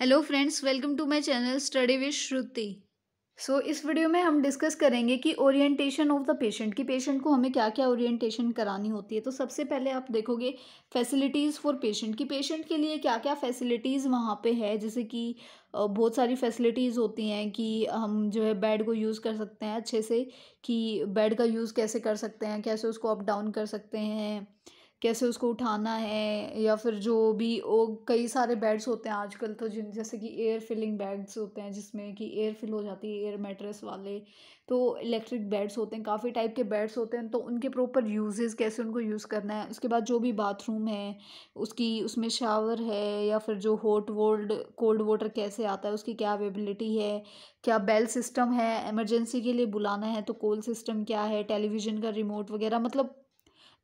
hello friends welcome to my channel study with Shruti so इस video में हम discuss करेंगे कि ओरिएंटेशन ऑफ द पेशेंट कि पेशेंट को हमें क्या क्या ओरिएंटेशन करानी होती है तो सबसे पहले आप देखोगे फैसिलिटीज़ फॉर पेशेंट कि पेशेंट के लिए क्या क्या फैसिलिटीज़ वहाँ पे है जैसे कि बहुत सारी फैसिलिटीज़ होती हैं कि हम जो है बेड को यूज़ कर सकते हैं अच्छे से कि बेड का यूज़ कैसे कर सकते हैं कैसे उसको अप डाउन कर सकते हैं कैसे उसको उठाना है या फिर जो भी वो कई सारे बेड्स होते हैं आजकल तो जिन जैसे कि एयर फिलिंग बेड्स होते हैं जिसमें कि एयर फिल हो जाती है एयर मेट्रेस वाले तो इलेक्ट्रिक बेड्स होते हैं काफ़ी टाइप के बेड्स होते हैं तो उनके प्रॉपर यूजेस कैसे उनको यूज़ करना है उसके बाद जो भी बाथरूम है उसकी उसमें शावर है या फिर जो हॉट वोल्ड कोल्ड वाटर कैसे आता है उसकी क्या अवेबिलिटी है क्या बेल सिस्टम है एमरजेंसी के लिए बुलाना है तो कोल सिस्टम क्या है टेलीविज़न का रिमोट वगैरह मतलब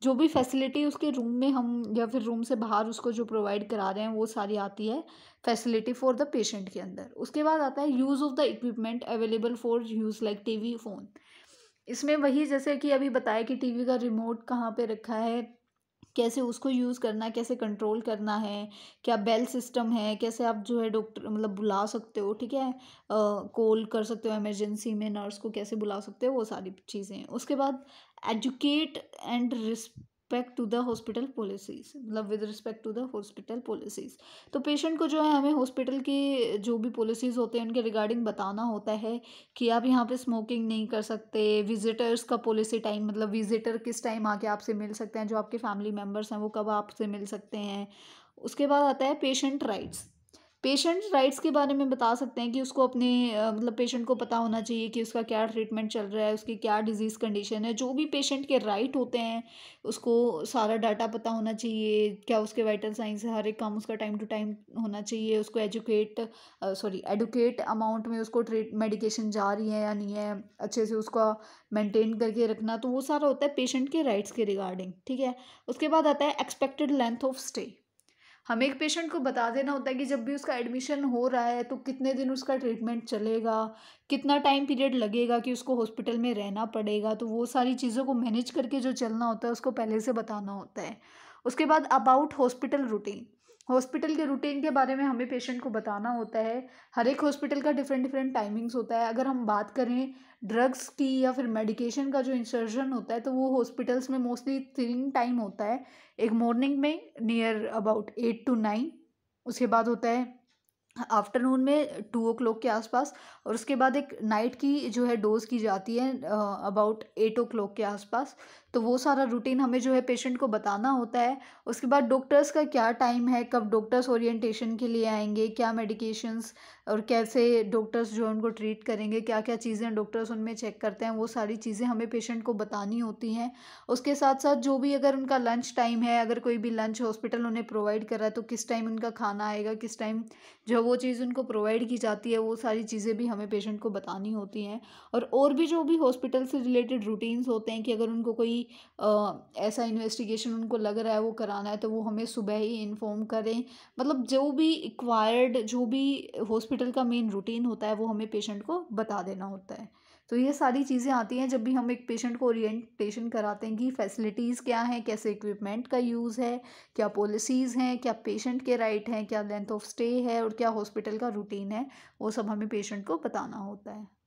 जो भी फैसिलिटी उसके रूम में हम या फिर रूम से बाहर उसको जो प्रोवाइड करा रहे हैं वो सारी आती है फैसिलिटी फॉर द पेशेंट के अंदर उसके बाद आता है use of the equipment available for use like TV phone इसमें वही जैसे कि अभी बताया कि टीवी का रिमोट कहाँ पे रखा है कैसे उसको यूज़ करना है कैसे कंट्रोल करना है क्या बेल सिस्टम है कैसे आप जो है डॉक्टर मतलब बुला सकते हो ठीक है कॉल कर सकते हो एमरजेंसी में नर्स को कैसे बुला सकते हो वो सारी चीज़ें उसके बाद एजुकेट एंड रिस्प respect to the hospital policies मतलब with respect to the hospital policies तो पेशेंट को जो है हमें हॉस्पिटल की जो भी पॉलिसीज़ होते हैं उनके रिगार्डिंग बताना होता है कि आप यहाँ पे स्मोकिंग नहीं कर सकते विजिटर्स का पॉलिसी टाइम मतलब विजिटर किस टाइम आके आपसे मिल सकते हैं जो आपके फैमिली मेम्बर्स हैं वो कब आपसे मिल सकते हैं उसके बाद आता है पेशेंट राइट्स पेशेंट राइट्स के बारे में बता सकते हैं कि उसको अपने मतलब पेशेंट को पता होना चाहिए कि उसका क्या ट्रीटमेंट चल रहा है उसकी क्या डिजीज़ कंडीशन है जो भी पेशेंट के राइट होते हैं उसको सारा डाटा पता होना चाहिए क्या उसके वाइटल साइंस हर एक काम उसका टाइम टू टाइम होना चाहिए उसको एजुकेट सॉरी एडुकेट अमाउंट में उसको ट्रीट मेडिकेशन जा रही है या नहीं है अच्छे से उसका मेंटेन करके रखना तो वो सारा होता है पेशेंट के राइट्स के रिगार्डिंग ठीक है उसके बाद आता है एक्सपेक्टेड लेंथ ऑफ स्टे हमें एक पेशेंट को बता देना होता है कि जब भी उसका एडमिशन हो रहा है तो कितने दिन उसका ट्रीटमेंट चलेगा कितना टाइम पीरियड लगेगा कि उसको हॉस्पिटल में रहना पड़ेगा तो वो सारी चीज़ों को मैनेज करके जो चलना होता है उसको पहले से बताना होता है उसके बाद अबाउट हॉस्पिटल रूटीन हॉस्पिटल के रूटीन के बारे में हमें पेशेंट को बताना होता है हर एक हॉस्पिटल का डिफरेंट डिफरेंट टाइमिंग्स होता है अगर हम बात करें ड्रग्स की या फिर मेडिकेशन का जो इंसर्जन होता है तो वो हॉस्पिटल्स में मोस्टली तीन टाइम होता है एक मॉर्निंग में near about eight to nine उसके बाद होता है आफ्टरनून में टू ओ क्लॉक के आसपास और उसके बाद एक नाइट की जो है डोज़ की जाती है अबाउट एट ओ क्लॉक के आसपास तो वो सारा रूटीन हमें जो है पेशेंट को बताना होता है उसके बाद डॉक्टर्स का क्या टाइम है कब डॉक्टर्स ओरिएंटेशन के लिए आएंगे क्या मेडिकेशंस और कैसे डॉक्टर्स जो है उनको ट्रीट करेंगे क्या क्या चीज़ें डॉक्टर्स उनमें चेक करते हैं वो सारी चीज़ें हमें पेशेंट को बतानी होती हैं उसके साथ साथ जो भी अगर उनका लंच टाइम है अगर कोई भी लंच हॉस्पिटल उन्हें प्रोवाइड कर रहा है तो किस टाइम उनका खाना आएगा किस टाइम जो वो चीज़ उनको प्रोवाइड की जाती है वो सारी चीज़ें भी हमें पेशेंट को बतानी होती हैं और और भी जो भी हॉस्पिटल से रिलेटेड रूटीन्स होते हैं कि अगर उनको कोई आ, ऐसा इन्वेस्टिगेशन उनको लग रहा है वो कराना है तो वो हमें सुबह ही इन्फॉर्म करें मतलब जो भी रिक्वायर्ड जो भी हॉस्पिटल का मेन रूटीन होता है वो हमें पेशेंट को बता देना होता है तो ये सारी चीज़ें आती हैं जब भी हम एक पेशेंट को ओरिएंटेशन कराते हैं कि फैसिलिटीज़ क्या हैं कैसे इक्विपमेंट का यूज़ है क्या पॉलिसीज़ हैं क्या पेशेंट के राइट हैं क्या लेंथ ऑफ स्टे है और क्या हॉस्पिटल का रूटीन है वो सब हमें पेशेंट को बताना होता है